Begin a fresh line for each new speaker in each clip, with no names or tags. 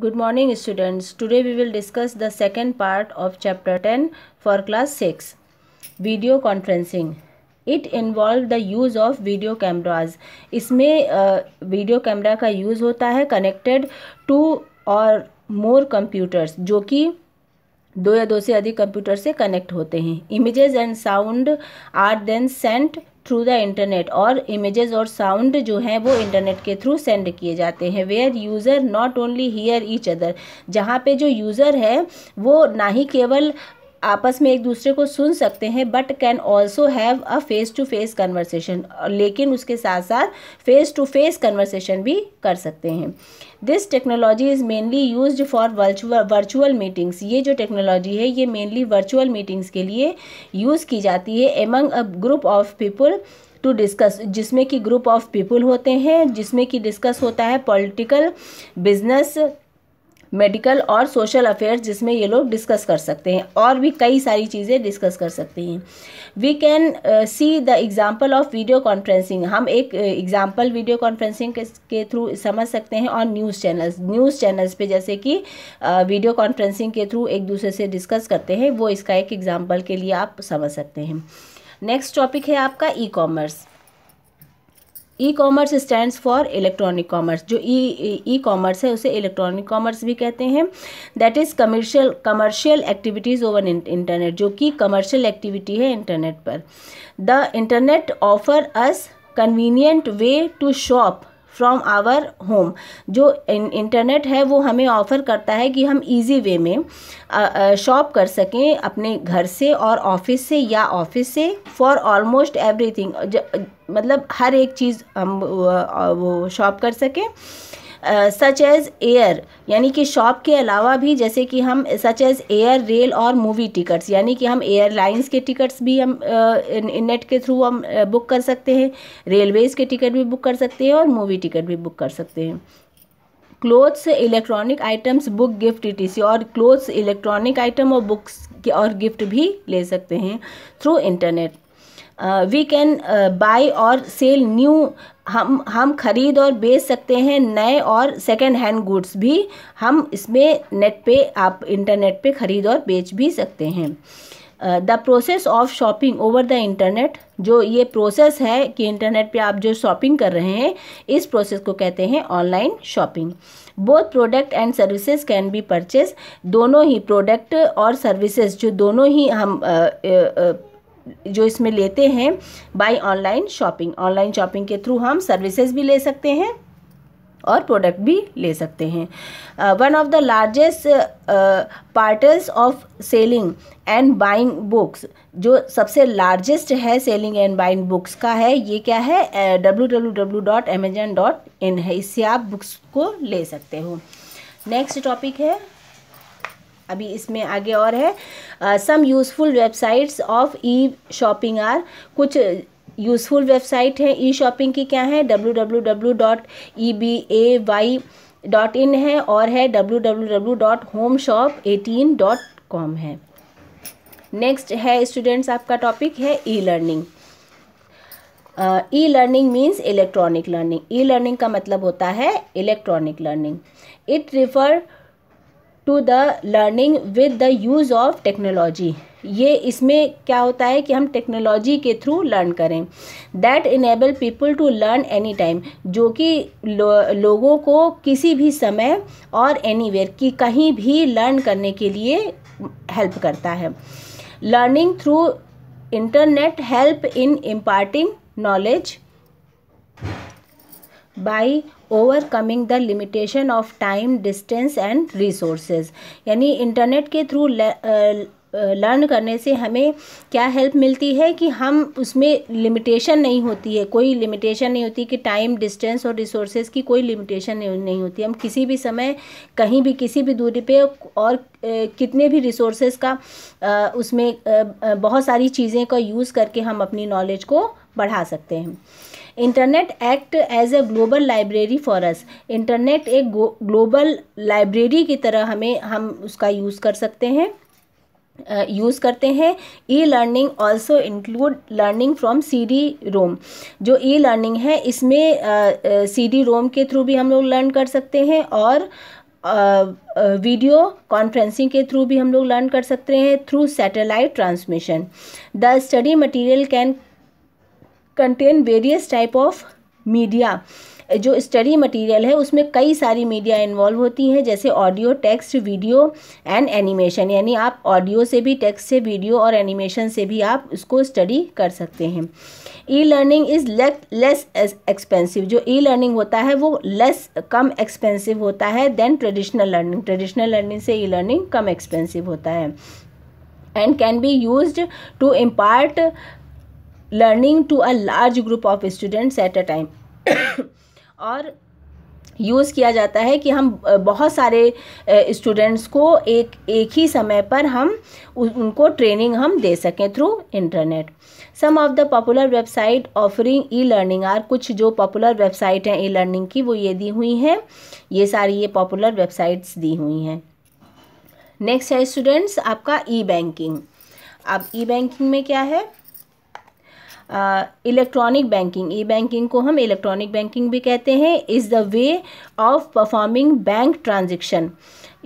good morning students Today we will discuss the second part of chapter ten for class six video conferencing it involve the use of video cameras इसमें video camera का use होता है connected to और मोर computers जो कि दो या दो से अधिक कंप्यूटर से कनेक्ट होते हैं images and sound are then sent through the internet और इमेजेस और साउंड जो हैं वो इंटरनेट के थ्रू सेंड किए जाते हैं where user not only hear each other जहाँ पे जो यूज़र है वो ना ही केवल आपस में एक दूसरे को सुन सकते हैं but can also have a face to face conversation लेकिन उसके साथ साथ फेस टू फेस कन्वर्सेशन भी कर सकते हैं this technology is mainly use for virtual meetings ये जो टेक्नोलॉजी है ये मेनली वर्चुअल मीटिंग्स के लिए यूज़ की जाती है among a group of people to discuss जिसमें कि ग्रुप ऑफ पीपुल होते हैं जिसमें कि डिस्कस होता है पॉलिटिकल बिजनेस मेडिकल और सोशल अफेयर्स जिसमें ये लोग डिस्कस कर सकते हैं और भी कई सारी चीज़ें डिस्कस कर सकते हैं we can see the example of video conferencing हम एक एग्ज़ाम्पल वीडियो कॉन्फ्रेंसिंग के थ्रू समझ सकते हैं और न्यूज़ चैनल्स न्यूज़ चैनल्स पे जैसे कि वीडियो uh, कॉन्फ्रेंसिंग के थ्रू एक दूसरे से डिस्कस करते हैं वो इसका एक एग्ज़ाम्पल के लिए आप समझ सकते हैं नेक्स्ट टॉपिक है आपका e commerce e commerce stand for electronic commerce जो ई ई कॉमर्स है उसे इलेक्ट्रॉनिक कॉमर्स भी कहते हैं that is commercial commercial activities over internet जो कि कमर्शियल एक्टिविटी है इंटरनेट पर the internet offer us convenient way to shop from our home जो इंटरनेट है वो हमें ऑफ़र करता है कि हम ईजी वे में शॉप कर सकें अपने घर से और ऑफिस से या ऑफिस से फॉर ऑलमोस्ट थिंग मतलब हर एक चीज़ हम वो शॉप कर सकें सच एज एयर यानी कि शॉप के अलावा भी जैसे कि हम सच एज एयर रेल और मूवी टिकट्स यानी कि हम एयरलाइंस के टिकट्स भी हम नेट के थ्रू हम बुक कर सकते हैं रेलवेज़ के टिकट भी बुक कर सकते हैं और मूवी टिकट भी बुक कर सकते हैं clothes electronic items book gift etc और क्लोथ्स इलेक्ट्रॉनिक आइटम और बुक्स और गिफ्ट भी ले सकते हैं through internet we can buy और सेल न्यू हम हम खरीद और बेच सकते हैं नए और सेकेंड हैंड गुड्स भी हम इसमें नेट पे आप इंटरनेट पे खरीद और बेच भी सकते हैं the process of shopping over the internet जो ये प्रोसेस है कि इंटरनेट पे आप जो शॉपिंग कर रहे हैं इस प्रोसेस को कहते हैं online shopping both product and services can be purchase दोनों ही प्रोडक्ट और सर्विसेज जो दोनों ही हम जो इसमें लेते हैं by online shopping online shopping के थ्रू हम सर्विसेज भी ले सकते हैं और प्रोडक्ट भी ले सकते हैं one of the largest portals of selling and buying books जो सबसे लार्जेस्ट है सेलिंग एंड बाइंग बुक्स का है ये क्या है W W W dot Amazon dot in है इससे आप बुक्स को ले सकते हो नेक्स्ट टॉपिक है अभी इसमें आगे और है some useful websites of e shopping are कुछ यूज़फुल वेबसाइट हैं ई शॉपिंग की क्या है W W W dot E B A Y dot in है और है W W W dot home shop eighteen dot com है नेक्स्ट है स्टूडेंट्स आपका टॉपिक है e learning e learning means electronic learning e learning का मतलब होता है electronic learning it refer to the learning with the use of technology ये इसमें क्या होता है कि हम टेक्नोलॉजी के थ्रू लर्न करें that enable people to learn any time जो कि लो, लोगों को किसी भी समय और एनी वेयर की कहीं भी लर्न करने के लिए हेल्प करता है learning through internet help in imparting knowledge by overcoming the limitation of time distance and resources यानी इंटरनेट के थ्रू लर्न करने से हमें क्या हेल्प मिलती है कि हम उसमें लिमिटेशन नहीं होती है कोई लिमिटेशन नहीं होती कि टाइम डिस्टेंस और रिसोर्सेज की कोई लिमिटेशन नहीं होती हम किसी भी समय कहीं भी किसी भी दूरी पे और कितने भी रिसोर्सेज का उसमें बहुत सारी चीज़ें का यूज़ करके हम अपनी नॉलेज को बढ़ा सकते हैं internet act as a global library for us internet एक ग्लोबल लाइब्रेरी की तरह हमें हम उसका यूज़ कर सकते हैं यूज़ करते हैं e learning also include learning from C D ROM जो ई लर्निंग है इसमें सी डी रोम के थ्रू भी हम लोग लर्न कर सकते हैं और वीडियो कॉन्फ्रेंसिंग के थ्रू भी हम लोग लर्न कर सकते हैं through satellite transmission the study material can contain various type of media जो स्टडी मटेरियल है उसमें कई सारी मीडिया इन्वॉल्व होती हैं जैसे audio text video and animation यानी आप ऑडियो से भी टेक्स्ट से वीडियो और एनिमेशन से भी आप उसको स्टडी कर सकते हैं e learning is less expensive जो ई लर्निंग होता है वो लेस कम एक्सपेंसिव होता है then traditional learning traditional learning से ई लर्निंग कम एक्सपेंसिव होता है and can be use to impart learning to a large group of students at a time और यूज़ किया जाता है कि हम बहुत सारे स्टूडेंट्स को एक एक ही समय पर हम उनको ट्रेनिंग हम दे सकें through internet some of the popular website offering e learning are कुछ जो पॉपुलर वेबसाइट हैं ई लर्निंग की वो ये दी हुई हैं ये सारी ये पॉपुलर वेबसाइट्स दी हुई हैं नेक्स्ट है स्टूडेंट्स आपका ई बैंकिंग अब ई बैंकिंग में क्या है इलेक्ट्रॉनिक बैंकिंग ई बैंकिंग को हम इलेक्ट्रॉनिक बैंकिंग भी कहते हैं is the way of performing bank transaction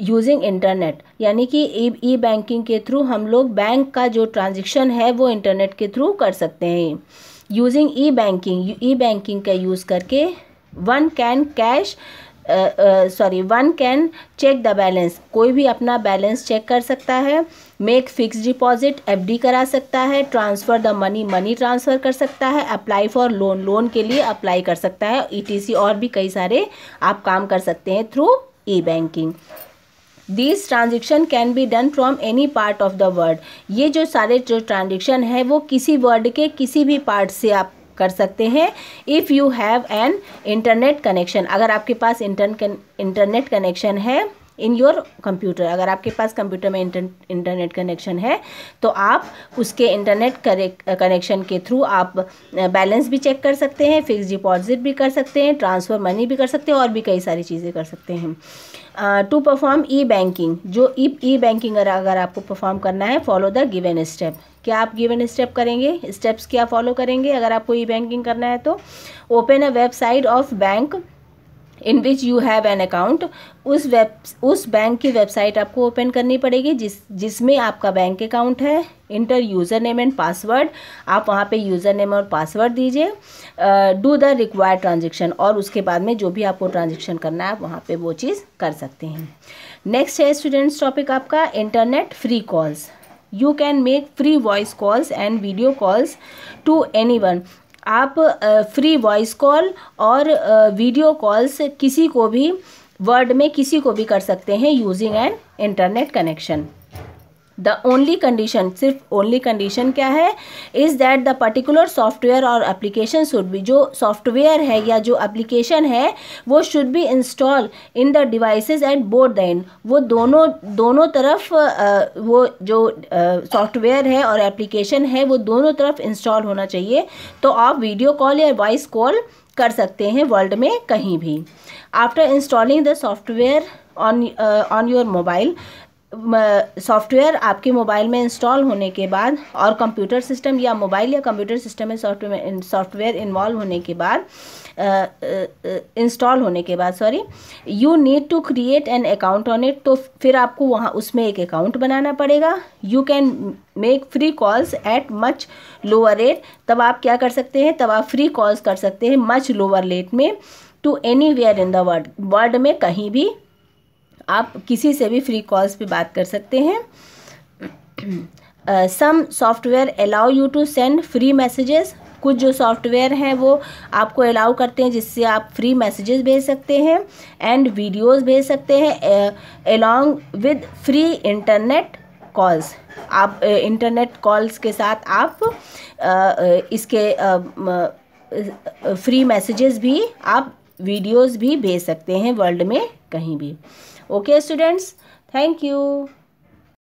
using internet यानी कि ई e, बैंकिंग e के थ्रू हम लोग बैंक का जो ट्रांजेक्शन है वो इंटरनेट के थ्रू कर सकते हैं using e banking e banking का यूज़ करके one can cash sorry one can check the balance कोई भी अपना बैलेंस चेक कर सकता है मेक फिक्स डिपॉजिट एफडी करा सकता है transfer the money money transfer कर सकता है अप्लाई फॉर लोन लोन के लिए अप्लाई कर सकता है ईटीसी और भी कई सारे आप काम कर सकते हैं through e banking this transaction can be done from any part of the world ये जो सारे जो ट्रांजेक्शन है वो किसी वर्ल्ड के किसी भी पार्ट से आप कर सकते हैं if you have an internet connection अगर आपके पास इंटरनेट कनेक्शन है इन योर कंप्यूटर अगर आपके पास कंप्यूटर में इंटरनेट कनेक्शन है तो आप उसके इंटरनेट कनेक्शन के थ्रू आप बैलेंस भी चेक कर सकते हैं फिक्स डिपॉजिट भी कर सकते हैं ट्रांसफ़र मनी भी कर सकते हैं और भी कई सारी चीज़ें कर सकते हैं टू परफॉर्म ई बैंकिंग जो ई ई बैंकिंग अगर आपको परफॉर्म करना है फॉलो द गिवन स्टेप क्या आप गिवन स्टेप करेंगे स्टेप्स क्या फॉलो करेंगे अगर आपको ई बैंकिंग करना है तो open a website of bank in which you have an account उस वेब उस बैंक की वेबसाइट आपको ओपन करनी पड़ेगी जिस जिसमें आपका बैंक अकाउंट है enter user name and password आप वहाँ पे यूज़र नेम और पासवर्ड दीजिए डू द रिक्वायर्ड ट्रांजेक्शन और उसके बाद में जो भी आपको ट्रांजेक्शन करना है आप वहाँ पर वो चीज़ कर सकते हैं नेक्स्ट है स्टूडेंट्स टॉपिक आपका internet free calls you can make free voice calls and video calls to any one आप फ्री वॉइस कॉल और वीडियो कॉल्स किसी को भी वर्ड में किसी को भी कर सकते हैं using an internet connection the only condition सिर्फ ओनली कंडीशन क्या है is that the particular software और एप्लीकेशन शुड भी जो सॉफ्टवेयर है या जो एप्लीकेशन है वो शुड भी install in the device and board the and वो दोनों दोनों तरफ आ, वो जो सॉफ्टवेयर है और एप्लीकेशन है वो दोनों तरफ इंस्टॉल होना चाहिए तो आप वीडियो कॉल या वॉइस कॉल कर सकते हैं वर्ल्ड में कहीं भी after installing the software on on your mobile software आपके मोबाइल में इंस्टॉल होने के बाद और कंप्यूटर सिस्टम या मोबाइल या कंप्यूटर सिस्टम में सॉफ्टवेयर सॉफ्टवेयर इन्वॉल्व होने के बाद इंस्टॉल होने के बाद sorry you need to create an account on it तो फिर आपको वहाँ उसमें एक अकाउंट बनाना पड़ेगा you can make free calls at much lower rate तब आप क्या कर सकते हैं तब आप फ्री कॉल्स कर सकते हैं मच लोअर रेट में to anywhere in the world world में कहीं भी आप किसी से भी फ्री कॉल्स पे बात कर सकते हैं some software allow you to send free messages कुछ जो सॉफ्टवेयर हैं वो आपको अलाउ करते हैं जिससे आप फ्री मैसेजेस भेज सकते हैं एंड वीडियोस भेज सकते हैं along with free internet calls आप इंटरनेट uh, कॉल्स के साथ आप uh, uh इसके फ्री फ्री मैसेजेस भी आप वीडियोस भी भेज सकते हैं वर्ल्ड में कहीं भी okay students thank you